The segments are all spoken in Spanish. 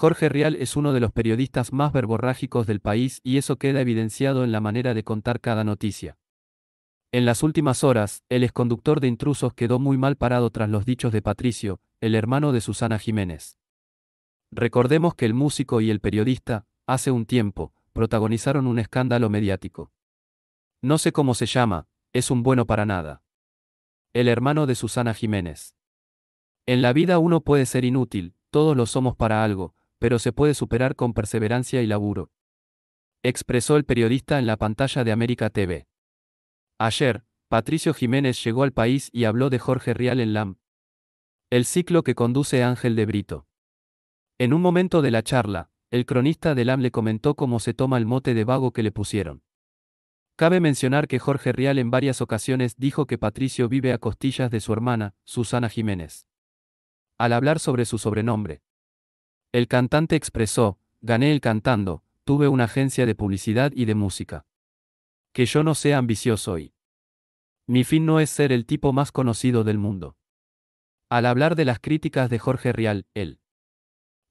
Jorge Rial es uno de los periodistas más verborrágicos del país y eso queda evidenciado en la manera de contar cada noticia. En las últimas horas, el exconductor de intrusos quedó muy mal parado tras los dichos de Patricio, el hermano de Susana Jiménez. Recordemos que el músico y el periodista, hace un tiempo, protagonizaron un escándalo mediático. No sé cómo se llama, es un bueno para nada. El hermano de Susana Jiménez. En la vida uno puede ser inútil, todos lo somos para algo, pero se puede superar con perseverancia y laburo. Expresó el periodista en la pantalla de América TV. Ayer, Patricio Jiménez llegó al país y habló de Jorge Rial en LAM. El ciclo que conduce Ángel de Brito. En un momento de la charla, el cronista de LAM le comentó cómo se toma el mote de vago que le pusieron. Cabe mencionar que Jorge Rial en varias ocasiones dijo que Patricio vive a costillas de su hermana, Susana Jiménez. Al hablar sobre su sobrenombre, el cantante expresó, gané el cantando, tuve una agencia de publicidad y de música. Que yo no sea ambicioso hoy. Mi fin no es ser el tipo más conocido del mundo. Al hablar de las críticas de Jorge Rial, el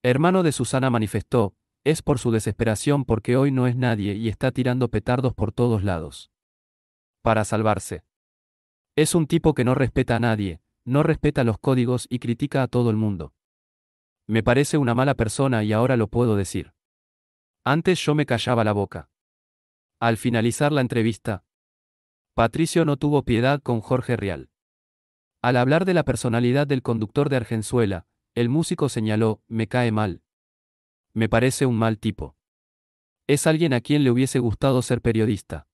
hermano de Susana manifestó, es por su desesperación porque hoy no es nadie y está tirando petardos por todos lados. Para salvarse. Es un tipo que no respeta a nadie, no respeta los códigos y critica a todo el mundo. Me parece una mala persona y ahora lo puedo decir. Antes yo me callaba la boca. Al finalizar la entrevista, Patricio no tuvo piedad con Jorge Rial. Al hablar de la personalidad del conductor de Argenzuela, el músico señaló, me cae mal. Me parece un mal tipo. Es alguien a quien le hubiese gustado ser periodista.